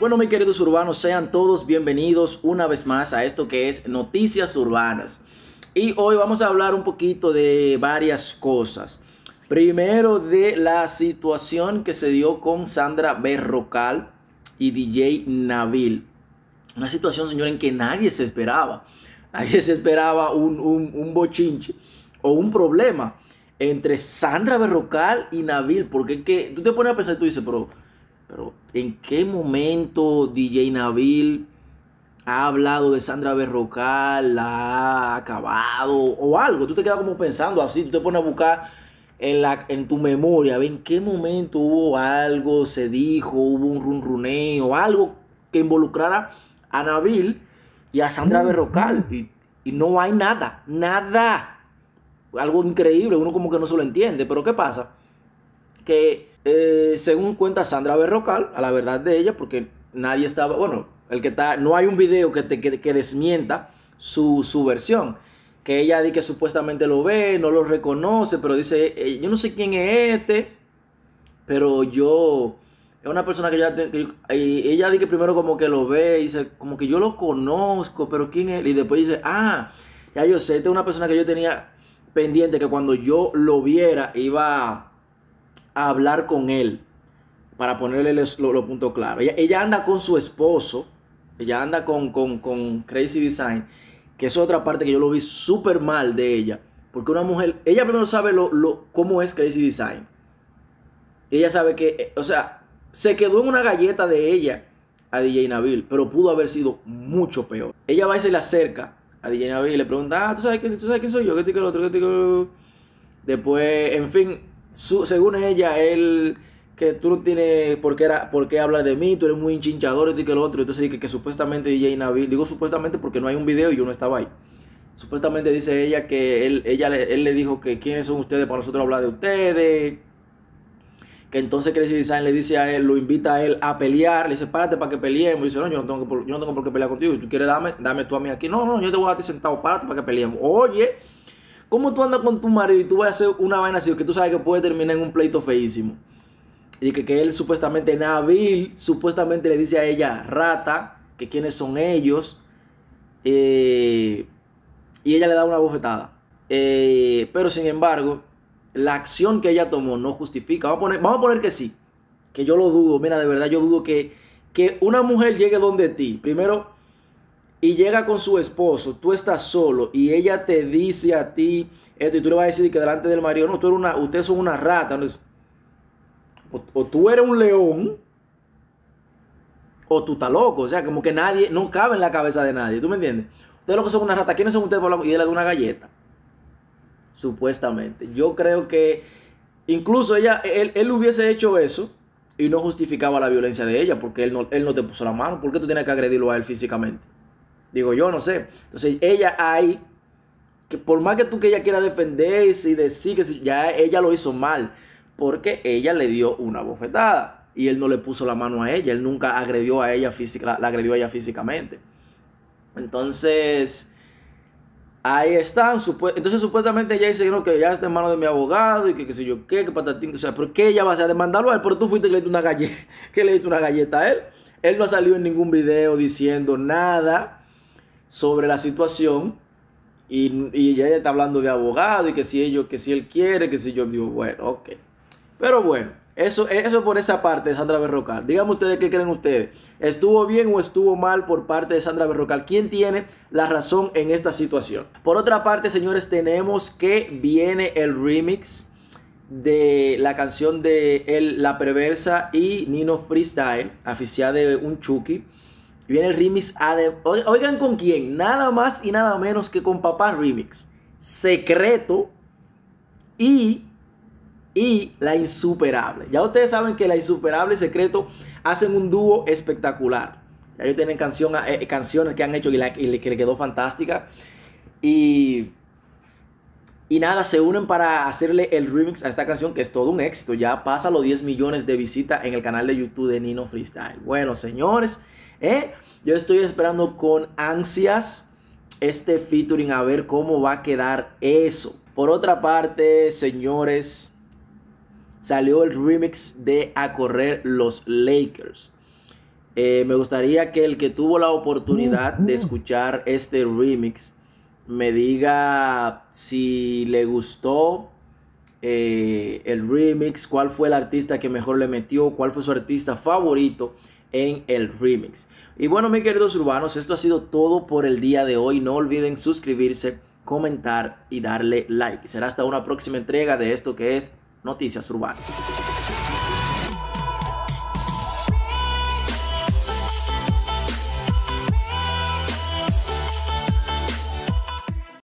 Bueno, mis queridos urbanos, sean todos bienvenidos una vez más a esto que es Noticias Urbanas. Y hoy vamos a hablar un poquito de varias cosas. Primero de la situación que se dio con Sandra Berrocal y DJ Nabil. Una situación, señor, en que nadie se esperaba. Nadie se esperaba un, bochinche o un problema entre Sandra Berrocal y Nabil. Porque es que tú te pones a pensar y tú dices, pero pero ¿en qué momento DJ Nabil ha hablado de Sandra Berrocal, la ha acabado o algo? Tú te quedas como pensando así, tú te pones a buscar en, la, en tu memoria, ¿en qué momento hubo algo, se dijo, hubo un runruneo, algo que involucrara a Nabil y a Sandra mm, Berrocal? Mm. Y, y no hay nada, nada. Algo increíble, uno como que no se lo entiende, pero ¿qué pasa? Que eh, según cuenta Sandra Berrocal, a la verdad de ella, porque nadie estaba, bueno, el que está, no hay un video que, te, desmienta su, versión. Que ella dice que supuestamente lo ve, no lo reconoce, pero dice, eh, yo no sé quién es este, pero yo, es una persona que, ya, ella dice que primero como que lo ve, y dice, como que yo lo conozco, pero quién es, y después dice, ah, ya yo sé, esta es una persona que yo tenía pendiente, que cuando yo lo viera iba hablar con él, para ponerle los, puntos claros. Ella, anda con su esposo, ella anda con, con, con Crazy Design, que es otra parte que yo lo vi súper mal de ella, porque una mujer, ella primero sabe lo, lo, cómo es Crazy Design. Ella sabe que, eh, o sea, se quedó en una galleta de ella a DJ Nabil, pero pudo haber sido mucho peor. Ella va y se le acerca a DJ Nabil y le pregunta, ah, ¿tú sabes, que, ¿tú sabes quién soy yo? ¿Qué te el otro? Después, en fin, según ella, él, que tú no tienes por qué, era, por qué hablar de mí, tú eres muy hinchador y que el otro. Entonces dice que, supuestamente DJ Nabil, digo supuestamente porque no hay un video y yo no estaba ahí. Supuestamente dice ella que él, ella, él le dijo que quiénes son ustedes para nosotros hablar de ustedes. Que entonces Crazy Design le dice a él, lo invita a él a pelear, le dice, párate para que peleemos. dice, no, yo no, tengo yo por qué pelear contigo. tú quieres, dame, dame tú a mí aquí. No, no, yo te voy a ti sentado, párate para que peleemos. Oye, ¿Cómo tú andas con tu marido y tú vas a hacer una vaina así que tú sabes que puede terminar en un pleito feísimo? Y que, que él supuestamente, Nabil, supuestamente le dice a ella, rata, que quiénes son ellos. Eh, y ella le da una bofetada. Eh, pero sin embargo, la acción que ella tomó no justifica. Vamos a poner, vamos a poner que sí. Que yo lo dudo. Mira, de verdad, yo dudo que, que una mujer llegue donde ti. Primero, y llega con su esposo, tú estás solo y ella te dice a ti esto y tú le vas a decir que delante del marido, no, tú eres una, ustedes son una rata. O, tú eres un león o tú estás loco. O sea, como que nadie, no cabe en la cabeza de nadie. ¿Tú me entiendes? Ustedes lo que son una rata, ¿quiénes son ustedes? Y él le da una galleta. Supuestamente. Yo creo que incluso ella, él, él hubiese hecho eso y no justificaba la violencia de ella porque él él no te puso la mano. ¿Por qué tú tienes que agredirlo a él físicamente? Digo yo, no sé. Entonces ella hay, que por más que tú que ella quiera defenderse y decir que ya ella lo hizo mal, porque ella le dio una bofetada y él no le puso la mano a ella, él nunca agredió a ella física, la, agredió a ella físicamente. Entonces, ahí están. Entonces, supuestamente ella dice que ya está en mano de mi abogado y que qué sé yo qué, que patatín. O sea, ¿por qué ella va a demandarlo a él? Pero tú fuiste que le diste una galleta, que le diste una galleta a él. Él no ha salido en ningún video diciendo nada sobre la situación y, y ella está hablando de abogado y que si ellos, que si él quiere, que si yo digo, bueno, ok. Pero bueno, eso, eso por esa parte de Sandra Berrocal. Digamos ustedes qué creen ustedes. ¿Estuvo bien o estuvo mal por parte de Sandra Berrocal? ¿Quién tiene la razón en esta situación? Por otra parte, señores, tenemos que viene el remix de la canción de el, La Perversa y Nino Freestyle, oficial de un Chucky. Y viene Remix a Oigan con quién, nada más y nada menos que con Papá Remix. Secreto y, y La Insuperable. Ya ustedes saben que La Insuperable y Secreto hacen un dúo espectacular. Ya ellos tienen eh, eh, canciones que han hecho y, que le quedó fantástica. Y, y nada, se unen para hacerle el remix a esta canción que es todo un éxito. Ya pasa los 10 millones de visitas en el canal de YouTube de Nino Freestyle. Bueno, señores. ¿Eh? Yo estoy esperando con ansias este featuring a ver cómo va a quedar eso. Por otra parte, señores, salió el remix de A Correr los Lakers. Eh, me gustaría que el que tuvo la oportunidad de mm, mm. escuchar este remix me diga si le gustó eh, el remix, cuál fue el artista que mejor le metió, cuál fue su artista favorito en el remix. Y bueno, mis queridos urbanos, esto ha sido todo por el día de hoy. No olviden suscribirse, comentar y darle like. Será hasta una próxima entrega de esto que es Noticias Urbanas.